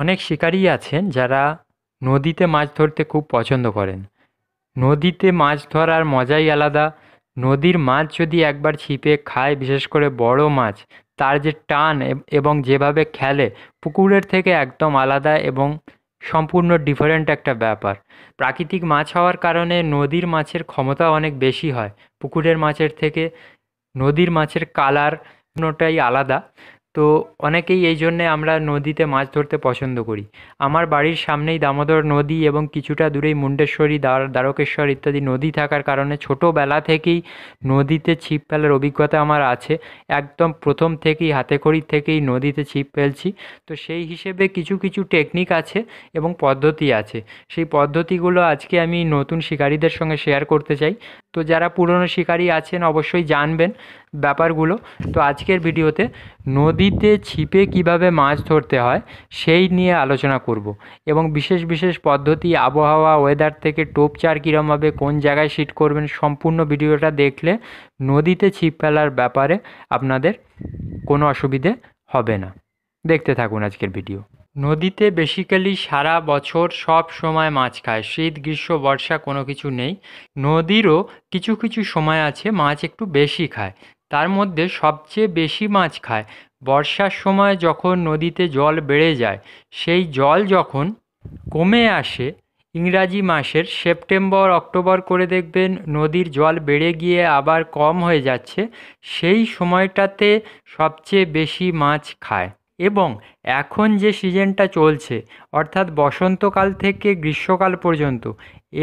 অনেক শিকারী আছেন যারা নদীতে মাছ ধরতে খুব পছন্দ করেন নদীতে মাছ ধরার মজাই আলাদা নদীর মাছ যদি একবার ছিপে খায় বিশেষ করে বড় মাছ তার যে টান এবং যেভাবে খেলে পুকুরের থেকে একদম আলাদা এবং সম্পূর্ণ ডিফারেন্ট একটা ব্যাপার প্রাকৃতিক মাছ হওয়ার কারণে নদীর মাছের ক্ষমতা অনেক বেশি হয় পুকুরের মাছের থেকে নদীর মাছের কালার কোনোটাই আলাদা তো অনেকেই এই জন্যে আমরা নদীতে মাছ ধরতে পছন্দ করি আমার বাড়ির সামনেই দামোদর নদী এবং কিছুটা দূরেই মুন্ডেশ্বরী দ্বারকেশ্বর ইত্যাদি নদী থাকার কারণে ছোটোবেলা থেকেই নদীতে ছিপ ফেলার অভিজ্ঞতা আমার আছে একদম প্রথম থেকেই হাতে থেকেই নদীতে ছিপ ফেলছি তো সেই হিসেবে কিছু কিছু টেকনিক আছে এবং পদ্ধতি আছে সেই পদ্ধতিগুলো আজকে আমি নতুন শিকারীদের সঙ্গে শেয়ার করতে চাই তো যারা পুরনো শিকারী আছেন অবশ্যই জানবেন ব্যাপারগুলো তো আজকের ভিডিওতে নদীতে ছিপে কিভাবে মাছ ধরতে হয় সেই নিয়ে আলোচনা করব এবং বিশেষ বিশেষ পদ্ধতি আবহাওয়া ওয়েদার থেকে টোপচার হবে কোন জায়গায় শিট করবেন সম্পূর্ণ ভিডিওটা দেখলে নদীতে ছিপ ফেলার ব্যাপারে আপনাদের কোনো অসুবিধে হবে না দেখতে থাকুন আজকের ভিডিও নদীতে বেসিক্যালি সারা বছর সব সময় মাছ খায় শীত গ্রীষ্ম বর্ষা কোনো কিছু নেই নদীরও কিছু কিছু সময় আছে মাছ একটু বেশি খায় তার মধ্যে সবচেয়ে বেশি মাছ খায় বর্ষার সময় যখন নদীতে জল বেড়ে যায় সেই জল যখন কমে আসে ইংরাজি মাসের সেপ্টেম্বর অক্টোবর করে দেখবেন নদীর জল বেড়ে গিয়ে আবার কম হয়ে যাচ্ছে সেই সময়টাতে সবচেয়ে বেশি মাছ খায় এবং এখন যে সিজনটা চলছে অর্থাৎ বসন্তকাল থেকে গ্রীষ্মকাল পর্যন্ত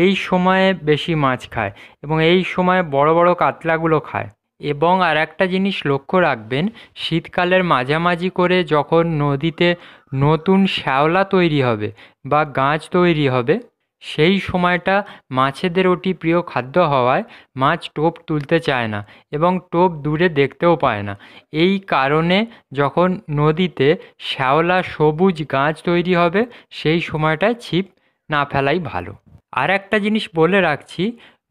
এই সময়ে বেশি মাছ খায় এবং এই সময়ে বড় বড় কাতলাগুলো খায় এবং আর একটা জিনিস লক্ষ্য রাখবেন শীতকালের মাঝামাঝি করে যখন নদীতে নতুন শ্যাওলা তৈরি হবে বা গাছ তৈরি হবে সেই সময়টা মাছেদের ওটি প্রিয় খাদ্য হওয়ায় মাছ টোপ তুলতে চায় না এবং টোপ দূরে দেখতেও পায় না এই কারণে যখন নদীতে শ্যাওলা সবুজ গাছ তৈরি হবে সেই সময়টায় ছিপ না ফেলাই ভালো আর একটা জিনিস বলে রাখছি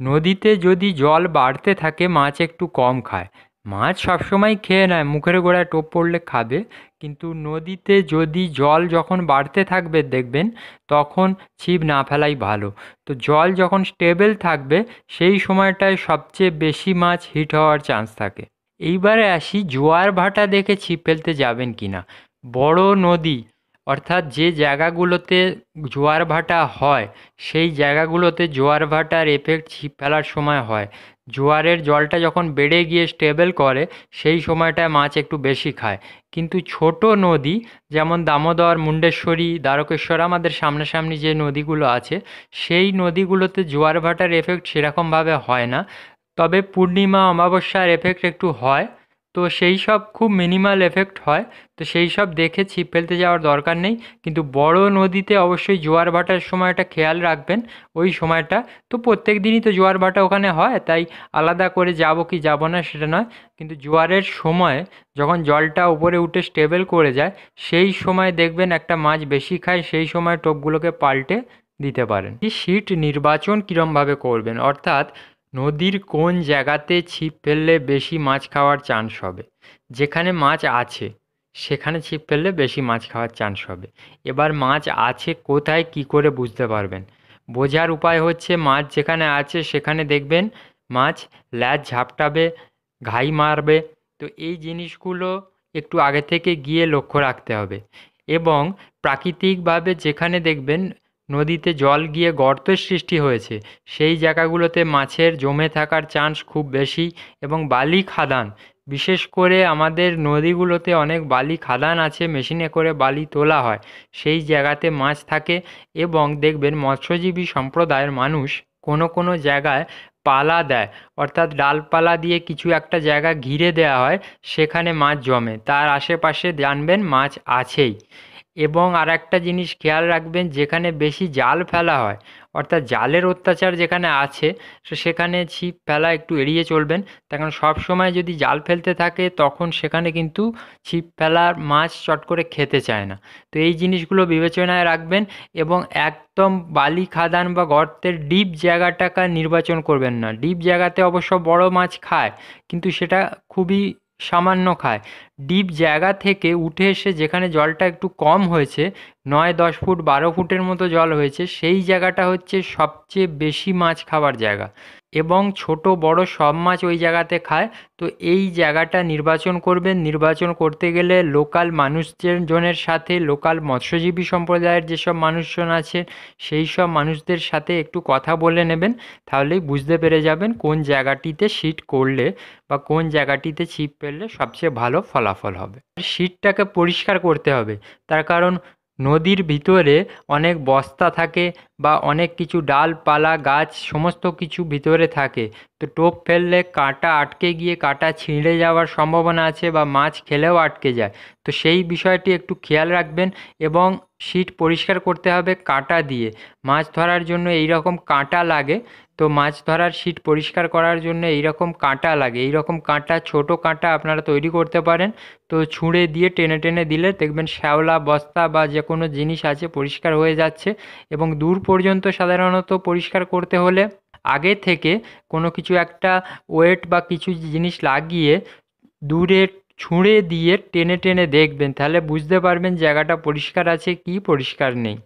নদীতে যদি জল বাড়তে থাকে মাছ একটু কম খায় মাছ সবসময় খেয়ে নেয় মুখের গোড়ায় টোপ পড়লে খাবে কিন্তু নদীতে যদি জল যখন বাড়তে থাকবে দেখবেন তখন ছিপ না ফেলাই ভালো তো জল যখন স্টেবল থাকবে সেই সময়টায় সবচেয়ে বেশি মাছ হিট হওয়ার চান্স থাকে এইবারে আসি জোয়ার ভাটা দেখে ছিপ ফেলতে যাবেন কি না বড় নদী অর্থাৎ যে জায়গাগুলোতে জোয়ার ভাটা হয় সেই জায়গাগুলোতে জোয়ার ভাটার এফেক্ট ছিপ ফেলার সময় হয় জোয়ারের জলটা যখন বেড়ে গিয়ে স্টেবল করে সেই সময়টায় মাছ একটু বেশি খায় কিন্তু ছোট নদী যেমন দামোদর মুন্ডেশ্বরী দ্বারকেশ্বর আমাদের সামনাসামনি যে নদীগুলো আছে সেই নদীগুলোতে জোয়ার ভাটার এফেক্ট সেরকমভাবে হয় না তবে পূর্ণিমা অমাবস্যার এফেক্ট একটু হয় তো সেই সব খুব মিনিমাল এফেক্ট হয় তো সেই সব দেখে ছিপ ফেলতে যাওয়ার দরকার নেই কিন্তু বড় নদীতে অবশ্যই জোয়ার ভাটার সময়টা খেয়াল রাখবেন ওই সময়টা তো প্রত্যেক দিনই তো জোয়ার ভাটা ওখানে হয় তাই আলাদা করে যাব কি যাব না সেটা নয় কিন্তু জোয়ারের সময় যখন জলটা উপরে উঠে স্টেবল করে যায় সেই সময় দেখবেন একটা মাছ বেশি খায় সেই সময় টোপগুলোকে পাল্টে দিতে পারেন সিট নির্বাচন কীরমভাবে করবেন অর্থাৎ নদীর কোন জায়গাতে ছিপ ফেললে বেশি মাছ খাওয়ার চান্স হবে যেখানে মাছ আছে সেখানে ছিপ ফেললে বেশি মাছ খাওয়ার চান্স হবে এবার মাছ আছে কোথায় কি করে বুঝতে পারবেন বোঝার উপায় হচ্ছে মাছ যেখানে আছে সেখানে দেখবেন মাছ ল্যাজ ঝাপটাবে ঘাই মারবে তো এই জিনিসগুলো একটু আগে থেকে গিয়ে লক্ষ্য রাখতে হবে এবং প্রাকৃতিকভাবে যেখানে দেখবেন নদীতে জল গিয়ে গর্তের সৃষ্টি হয়েছে সেই জায়গাগুলোতে মাছের জমে থাকার চান্স খুব বেশি এবং বালি খাদান বিশেষ করে আমাদের নদীগুলোতে অনেক বালি খাদান আছে মেশিনে করে বালি তোলা হয় সেই জায়গাতে মাছ থাকে এবং দেখবেন মৎস্যজীবী সম্প্রদায়ের মানুষ কোনো কোনো জায়গায় পালা দেয় অর্থাৎ ডালপালা দিয়ে কিছু একটা জায়গা ঘিরে দেয়া হয় সেখানে মাছ জমে তার আশেপাশে জানবেন মাছ আছেই এবং আর একটা জিনিস খেয়াল রাখবেন যেখানে বেশি জাল ফেলা হয় অর্থাৎ জালের অত্যাচার যেখানে আছে তো সেখানে ছিপ ফেলা একটু এড়িয়ে চলবেন তখন সব সময় যদি জাল ফেলতে থাকে তখন সেখানে কিন্তু ছিপ ফেলার মাছ চট করে খেতে চায় না তো এই জিনিসগুলো বিবেচনায় রাখবেন এবং একদম বালি খাদান বা গর্তের ডিপ জায়গাটাকে নির্বাচন করবেন না ডিপ জায়গাতে অবশ্য বড় মাছ খায় কিন্তু সেটা খুবই সামান্য খায় ডিপ জায়গা থেকে উঠে এসে যেখানে জলটা একটু কম হয়েছে নয় দশ ফুট বারো ফুটের মতো জল হয়েছে সেই জায়গাটা হচ্ছে সবচেয়ে বেশি মাছ খাবার জায়গা এবং ছোট বড় সব মাছ ওই জায়গাতে খায় তো এই জায়গাটা নির্বাচন করবেন নির্বাচন করতে গেলে লোকাল জনের সাথে লোকাল মৎস্যজীবী সম্প্রদায়ের যেসব মানুষজন আছে সেই সব মানুষদের সাথে একটু কথা বলে নেবেন তাহলেই বুঝতে পেরে যাবেন কোন জায়গাটিতে শীত করলে বা কোন জায়গাটিতে ছিপ ফেললে সবচেয়ে ভালো ফলা ফলাফল হবে শীতটাকে পরিষ্কার করতে হবে তার কারণ নদীর ভিতরে অনেক বস্তা থাকে বা অনেক কিছু ডালপালা গাছ সমস্ত কিছু ভিতরে থাকে তো টোপ ফেললে কাঁটা আটকে গিয়ে কাঁটা ছিঁড়ে যাওয়ার সম্ভাবনা আছে বা মাছ খেলেও আটকে যায় তো সেই বিষয়টি একটু খেয়াল রাখবেন এবং শীত পরিষ্কার করতে হবে কাঁটা দিয়ে মাছ ধরার জন্য এই রকম কাঁটা লাগে তো মাছ ধরার শীট পরিষ্কার করার জন্য এইরকম কাঁটা লাগে এইরকম কাঁটা ছোট কাঁটা আপনারা তৈরি করতে পারেন তো ছুঁড়ে দিয়ে টেনে টেনে দিলে দেখবেন শ্যাওলা বস্তা বা যে কোনো জিনিস আছে পরিষ্কার হয়ে যাচ্ছে এবং দূর পর্যন্ত সাধারণত পরিষ্কার করতে হলে আগে থেকে কোনো কিছু একটা ওয়েট বা কিছু জিনিস লাগিয়ে দূরে ছুঁড়ে দিয়ে টেনে টেনে দেখবেন তাহলে বুঝতে পারবেন জায়গাটা পরিষ্কার আছে কি পরিষ্কার নেই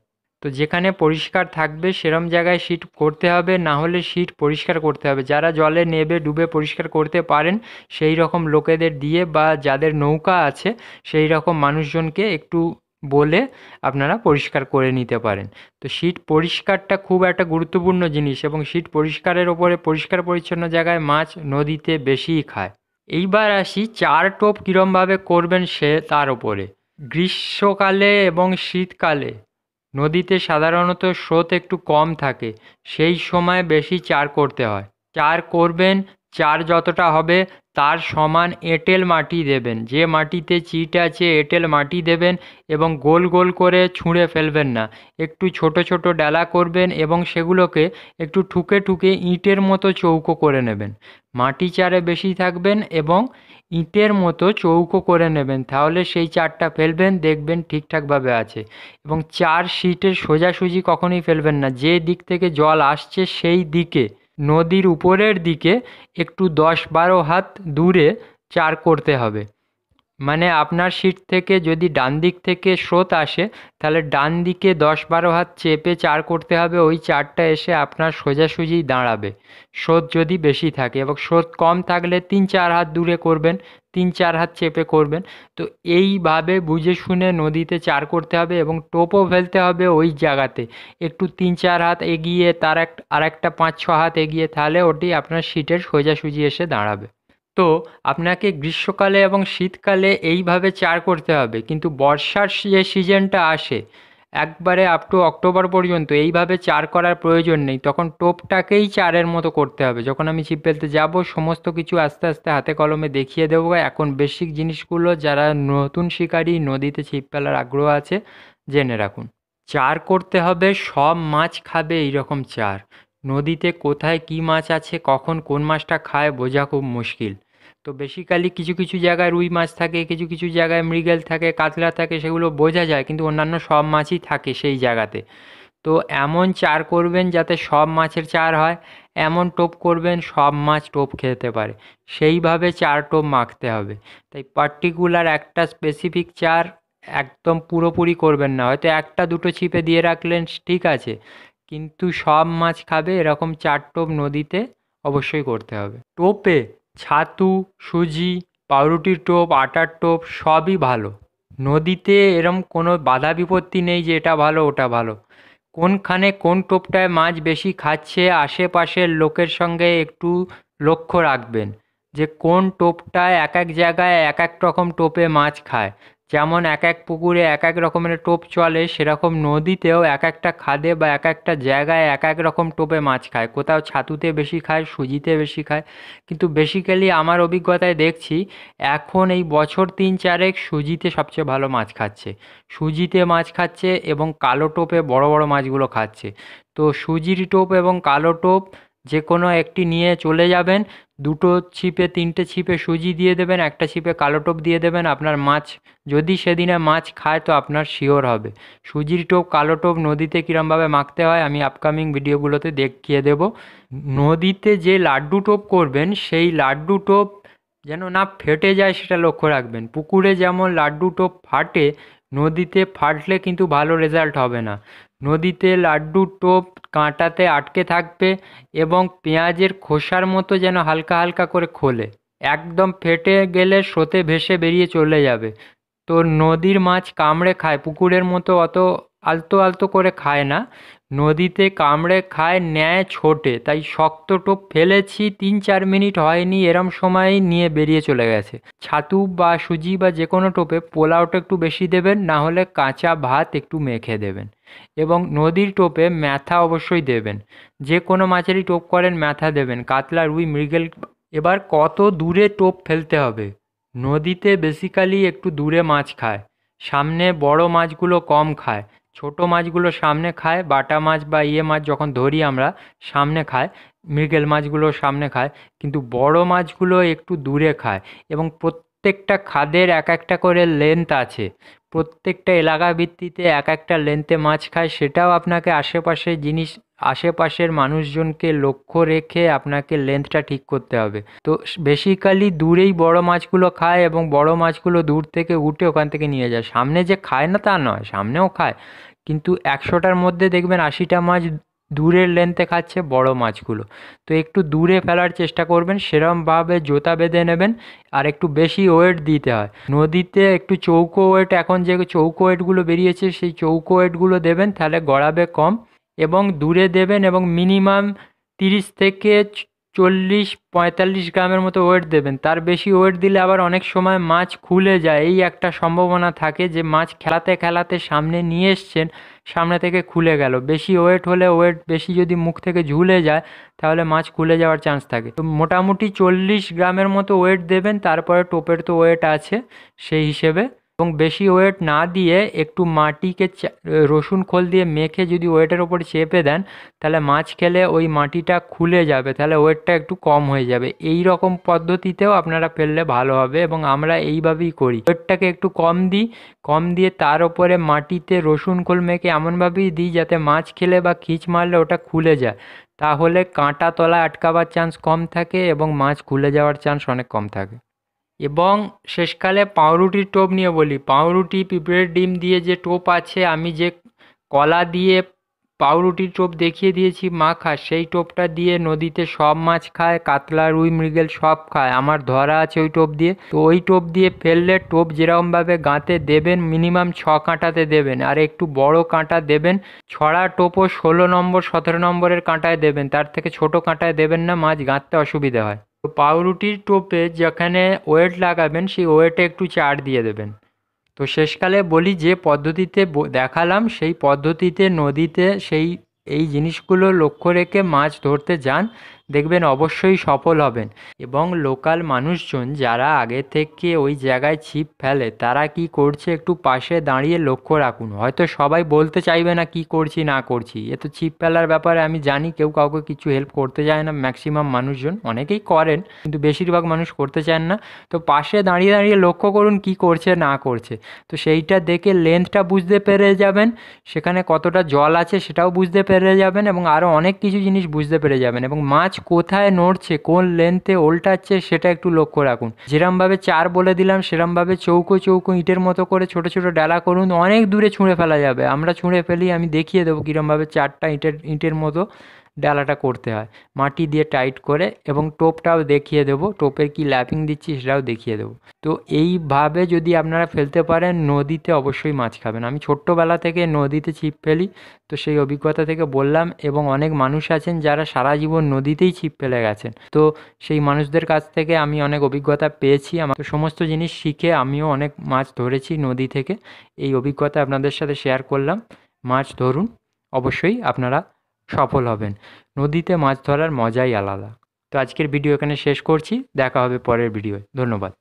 তো যেখানে পরিষ্কার থাকবে সেরম জায়গায় সিট করতে হবে না হলে সিট পরিষ্কার করতে হবে যারা জলে নেবে ডুবে পরিষ্কার করতে পারেন সেই রকম লোকেদের দিয়ে বা যাদের নৌকা আছে সেই রকম মানুষজনকে একটু বলে আপনারা পরিষ্কার করে নিতে পারেন তো সিট পরিষ্কারটা খুব একটা গুরুত্বপূর্ণ জিনিস এবং সিট পরিষ্কারের ওপরে পরিষ্কার পরিচ্ছন্ন জায়গায় মাছ নদীতে বেশিই খায় এইবার আসি চার টোপ কীরমভাবে করবেন সে তার ওপরে গ্রীষ্মকালে এবং শীতকালে নদীতে সাধারণত স্রোত একটু কম থাকে সেই সময় বেশি চার করতে হয় চার করবেন চার যতটা হবে তার সমান এঁটেল মাটি দেবেন যে মাটিতে চিট আছে এঁটেল মাটি দেবেন এবং গোল গোল করে ছুঁড়ে ফেলবেন না একটু ছোট ছোট ডালা করবেন এবং সেগুলোকে একটু ঠুকে ঠুকে ইঁটের মতো চৌকো করে নেবেন মাটি চারে বেশি থাকবেন এবং ইঁটের মতো চৌকো করে নেবেন তাহলে সেই চারটা ফেলবেন দেখবেন ঠিকঠাকভাবে আছে এবং চার সিটের সোজাসুজি কখনোই ফেলবেন না যে দিক থেকে জল আসছে সেই দিকে নদীর উপরের দিকে একটু দশ বারো হাত দূরে চার করতে হবে মানে আপনার সিট থেকে যদি ডান দিক থেকে স্রোত আসে তাহলে ডান দিকে দশ বারো হাত চেপে চার করতে হবে ওই চারটা এসে আপনার সোজাসুজি দাঁড়াবে স্রোত যদি বেশি থাকে এবং স্রোত কম থাকলে তিন চার হাত দূরে করবেন তিন চার হাত চেপে করবেন তো এইভাবে বুঝে শুনে নদীতে চার করতে হবে এবং টোপও ফেলতে হবে ওই জায়গাতে একটু তিন চার হাত এগিয়ে তার এক আর একটা পাঁচ ছ হাত এগিয়ে তাহলে ওটি আপনার সিটের সোজাসুজি এসে দাঁড়াবে তো আপনাকে গ্রীষ্মকালে এবং শীতকালে এইভাবে চার করতে হবে কিন্তু বর্ষার যে সিজনটা আসে একবারে আপ টু অক্টোবর পর্যন্ত এইভাবে চার করার প্রয়োজন নেই তখন টোপটাকেই চারের মতো করতে হবে যখন আমি ছিপ ফেলতে যাবো সমস্ত কিছু আস্তে আস্তে হাতে কলমে দেখিয়ে দেবো এখন বেসিক জিনিসগুলো যারা নতুন শিকারী নদীতে ছিপ ফেলার আগ্রহ আছে জেনে রাখুন চার করতে হবে সব মাছ খাবে এইরকম চার নদীতে কোথায় কী মাছ আছে কখন কোন মাছটা খায় বোঝা খুব মুশকিল তো বেসিক্যালি কিছু কিছু জায়গায় রুই মাছ থাকে কিছু কিছু জায়গায় মৃগেল থাকে কাতলা থাকে সেগুলো বোঝা যায় কিন্তু অন্যান্য সব মাছই থাকে সেই জায়গাতে তো এমন চার করবেন যাতে সব মাছের চার হয় এমন টোপ করবেন সব মাছ টোপ খেতে পারে সেইভাবে চার টোপ মাখতে হবে তাই পার্টিকুলার একটা স্পেসিফিক চার একদম পুরোপুরি করবেন না হয়তো একটা দুটো ছিপে দিয়ে রাখলেন ঠিক আছে কিন্তু সব মাছ খাবে এরকম চার টোপ নদীতে অবশ্যই করতে হবে টোপে ছাতু সুজি পাউরুটির টোপ আটার টোপ সবই ভালো নদীতে এরম কোনো বাধা বিপত্তি নেই যে এটা ভালো ওটা ভালো কোনখানে কোন টোপটায় মাছ বেশি খাচ্ছে আশেপাশের লোকের সঙ্গে একটু লক্ষ্য রাখবেন যে কোন টোপটায় এক এক জায়গায় এক এক রকম টোপে মাছ খায় যেমন এক এক পুকুরে এক এক রকমের টোপ চলে সেরকম নদীতেও এক একটা খাদে বা এক একটা জায়গায় এক এক রকম টোপে মাছ খায় কোথাও ছাতুতে বেশি খায় সুজিতে বেশি খায় কিন্তু বেসিক্যালি আমার অভিজ্ঞতায় দেখছি এখন এই বছর তিন চারেক সুজিতে সবচেয়ে ভালো মাছ খাচ্ছে সুজিতে মাছ খাচ্ছে এবং কালো টোপে বড় বড় মাছগুলো খাচ্ছে তো সুজির টোপ এবং কালো টোপ যে কোনো একটি নিয়ে চলে যাবেন দুটো ছিপে তিনটে ছিপে সুজি দিয়ে দেবেন একটা ছিপে কালো টোপ দিয়ে দেবেন আপনার মাছ যদি সেদিনে মাছ খায় তো আপনার শিওর হবে সুজির টোপ কালো টোপ নদীতে কীরমভাবে মাখতে হয় আমি আপকামিং ভিডিওগুলোতে দেখিয়ে দেব নদীতে যে লাড্ডু টোপ করবেন সেই লাড্ডু টোপ যেন না ফেটে যায় সেটা লক্ষ্য রাখবেন পুকুরে যেমন লাড্ডু টোপ ফাটে নদীতে ফাটলে কিন্তু ভালো রেজাল্ট হবে না নদীতে লাড্ডুর টোপ কাঁটাতে আটকে থাকবে এবং পেঁয়াজের খোসার মতো যেন হালকা হালকা করে খোলে একদম ফেটে গেলে স্রোতে ভেসে বেরিয়ে চলে যাবে তো নদীর মাছ কামড়ে খায় পুকুরের মতো অত আলতো আলতো করে খায় না নদীতে কামড়ে খায় ন্যায় ছোটে তাই শক্ত টোপ ফেলেছি তিন চার মিনিট হয়নি এরম সময় নিয়ে বেরিয়ে চলে গেছে ছাতু বা সুজি বা যে কোনো টোপে পোলাওটা একটু বেশি দেবেন না হলে কাঁচা ভাত একটু মেখে দেবেন এবং নদীর টোপে ম্যাথা অবশ্যই দেবেন যে কোনো মাছেরই টোপ করেন ম্যাথা দেবেন কাতলা রুই মৃগেল এবার কত দূরে টোপ ফেলতে হবে নদীতে বেসিক্যালি একটু দূরে মাছ খায় সামনে বড় মাছগুলো কম খায় ছোটো মাছগুলো সামনে খায় বাটা মাছ বা ইয়ে মাছ যখন ধরি আমরা সামনে খায় মৃগেল মাছগুলো সামনে খায় কিন্তু বড় মাছগুলো একটু দূরে খায় এবং প্রত্যেকটা খাদের এক একটা করে লেন্থ আছে প্রত্যেকটা এলাকা ভিত্তিতে এক একটা লেনতে মাছ খায় সেটাও আপনাকে আশেপাশে জিনিস আশেপাশের মানুষজনকে লক্ষ্য রেখে আপনাকে লেন্থটা ঠিক করতে হবে তো বেসিক্যালি দূরেই বড় মাছগুলো খায় এবং বড় মাছগুলো দূর থেকে উঠে ওখান থেকে নিয়ে যায় সামনে যে খায় না তা নয় সামনেও খায় কিন্তু একশোটার মধ্যে দেখবেন আশিটা মাছ দূরের লেন্থে খাচ্ছে বড় মাছগুলো তো একটু দূরে ফেলার চেষ্টা করবেন সেরমভাবে জোতা বেঁধে নেবেন আর একটু বেশি ওয়েট দিতে হয় নদীতে একটু চৌকো ওয়েট এখন যে চৌকো ওয়েটগুলো বেরিয়েছে সেই চৌকো ওয়েটগুলো দেবেন তাহলে গড়াবে কম এবং দূরে দেবেন এবং মিনিমাম তিরিশ থেকে চল্লিশ পঁয়তাল্লিশ গ্রামের মতো ওয়েট দেবেন তার বেশি ওয়েট দিলে আবার অনেক সময় মাছ খুলে যায় এই একটা সম্ভাবনা থাকে যে মাছ খেলাতে খেলাতে সামনে নিয়ে এসছেন সামনে থেকে খুলে গেল বেশি ওয়েট হলে ওয়েট বেশি যদি মুখ থেকে ঝুলে যায় তাহলে মাছ খুলে যাওয়ার চান্স থাকে তো মোটামুটি চল্লিশ গ্রামের মতো ওয়েট দেবেন তারপরে টোপের তো ওয়েট আছে সেই হিসেবে এবং বেশি ওয়েট না দিয়ে একটু মাটিকে রসুন খোল দিয়ে মেখে যদি ওয়েটের ওপর চেপে দেন তাহলে মাছ খেলে ওই মাটিটা খুলে যাবে তাহলে ওয়েটটা একটু কম হয়ে যাবে এই রকম পদ্ধতিতেও আপনারা ফেললে ভালো হবে এবং আমরা এইভাবেই করি ওয়েটটাকে একটু কম দিই কম দিয়ে তার ওপরে মাটিতে রসুন খোল মেখে এমনভাবেই দিই যাতে মাছ খেলে বা খিচ মারলে ওটা খুলে যায় তাহলে কাঁটা তলা আটকাবার চান্স কম থাকে এবং মাছ খুলে যাওয়ার চান্স অনেক কম থাকে এবং শেষকালে পাউরুটির টোপ নিয়ে বলি পাউরুটি পিঁপড়ের ডিম দিয়ে যে টোপ আছে আমি যে কলা দিয়ে পাউরুটির টোপ দেখিয়ে দিয়েছি মা খায় সেই টোপটা দিয়ে নদীতে সব মাছ খায় কাতলা রুই মৃগেল সব খায় আমার ধরা আছে ওই টোপ দিয়ে তো ওই টোপ দিয়ে ফেললে টোপ যেরকমভাবে গাঁতে দেবেন মিনিমাম ছ কাঁটাতে দেবেন আর একটু বড় কাঁটা দেবেন ছড়া টোপও ষোলো নম্বর সতেরো নম্বরের কাঁটায় দেবেন তার থেকে ছোট কাঁটায় দেবেন না মাছ গাঁতে অসুবিধা হয় তো পাউরুটির টোপে যেখানে ওয়েট লাগাবেন সেই ওয়েটে একটু চার দিয়ে দেবেন তো শেষকালে বলি যে পদ্ধতিতে দেখালাম সেই পদ্ধতিতে নদীতে সেই এই জিনিসগুলো লক্ষ্য রেখে মাছ ধরতে যান দেখবেন অবশ্যই সফল হবেন এবং লোকাল মানুষজন যারা আগে থেকে ওই জায়গায় ছিপ ফেলে তারা কি করছে একটু পাশে দাঁড়িয়ে লক্ষ্য রাখুন হয়তো সবাই বলতে চাইবে না কি করছি না করছি এ তো ছিপ ফেলার ব্যাপারে আমি জানি কেউ কাউকে কিছু হেল্প করতে চায় না ম্যাক্সিমাম মানুষজন অনেকেই করেন কিন্তু বেশিরভাগ মানুষ করতে চান না তো পাশে দাঁড়িয়ে দাঁড়িয়ে লক্ষ্য করুন কি করছে না করছে তো সেইটা দেখে লেন্থটা বুঝতে পেরে যাবেন সেখানে কতটা জল আছে সেটাও বুঝতে পেরে যাবেন এবং আরও অনেক কিছু জিনিস বুঝতে পেরে যাবেন এবং মাছ কোথায় নড়ছে কোন লেন্থে ওল্টাচ্ছে সেটা একটু লক্ষ্য রাখুন যেরমভাবে চার বলে দিলাম সেরমভাবে চৌকো চৌকো ইটের মতো করে ছোট ছোট ডালা করুন অনেক দূরে ছুঁড়ে ফেলা যাবে আমরা ছুঁড়ে ফেলি আমি দেখিয়ে দেবো কীরমভাবে চারটা ইটের ইটের মতো ডালাটা করতে হয় মাটি দিয়ে টাইট করে এবং টোপটাও দেখিয়ে দেবো টোপের কি ল্যাপিং দিচ্ছি সেটাও দেখিয়ে দেবো তো এইভাবে যদি আপনারা ফেলতে পারেন নদীতে অবশ্যই মাছ খাবেন আমি ছোট্টবেলা থেকে নদীতে ছিপ ফেলি তো সেই অভিজ্ঞতা থেকে বললাম এবং অনেক মানুষ আছেন যারা সারা জীবন নদীতেই ছিপ ফেলে গেছেন তো সেই মানুষদের কাছ থেকে আমি অনেক অভিজ্ঞতা পেয়েছি আমার সমস্ত জিনিস শিখে আমিও অনেক মাছ ধরেছি নদী থেকে এই অভিজ্ঞতা আপনাদের সাথে শেয়ার করলাম মাছ ধরুন অবশ্যই আপনারা সফল হবেন নদীতে মাছ ধরার মজাই আলাদা তো আজকের ভিডিও এখানে শেষ করছি দেখা হবে পরের ভিডিওয় ধন্যবাদ